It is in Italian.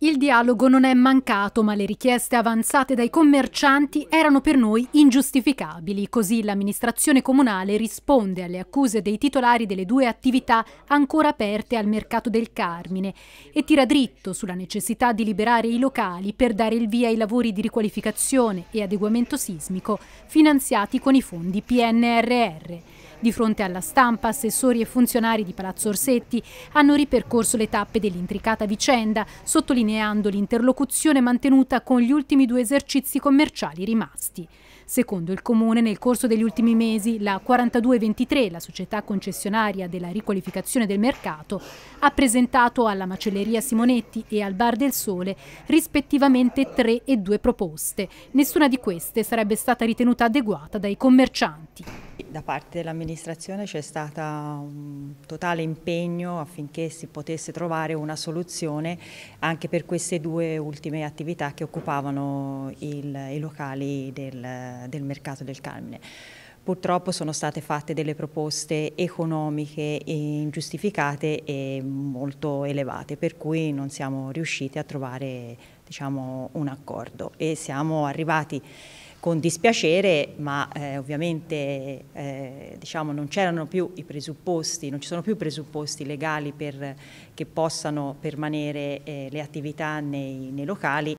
Il dialogo non è mancato, ma le richieste avanzate dai commercianti erano per noi ingiustificabili, così l'amministrazione comunale risponde alle accuse dei titolari delle due attività ancora aperte al mercato del Carmine e tira dritto sulla necessità di liberare i locali per dare il via ai lavori di riqualificazione e adeguamento sismico finanziati con i fondi PNRR. Di fronte alla stampa, assessori e funzionari di Palazzo Orsetti hanno ripercorso le tappe dell'intricata vicenda, sottolineando l'interlocuzione mantenuta con gli ultimi due esercizi commerciali rimasti. Secondo il Comune, nel corso degli ultimi mesi, la 4223, la società concessionaria della riqualificazione del mercato, ha presentato alla macelleria Simonetti e al Bar del Sole rispettivamente tre e due proposte. Nessuna di queste sarebbe stata ritenuta adeguata dai commercianti. Da parte dell'amministrazione c'è stato un totale impegno affinché si potesse trovare una soluzione anche per queste due ultime attività che occupavano il, i locali del, del mercato del Carmine. Purtroppo sono state fatte delle proposte economiche ingiustificate e molto elevate, per cui non siamo riusciti a trovare diciamo, un accordo e siamo arrivati con dispiacere, ma eh, ovviamente eh, diciamo, non c'erano più i presupposti, non ci sono più i presupposti legali per, che possano permanere eh, le attività nei, nei locali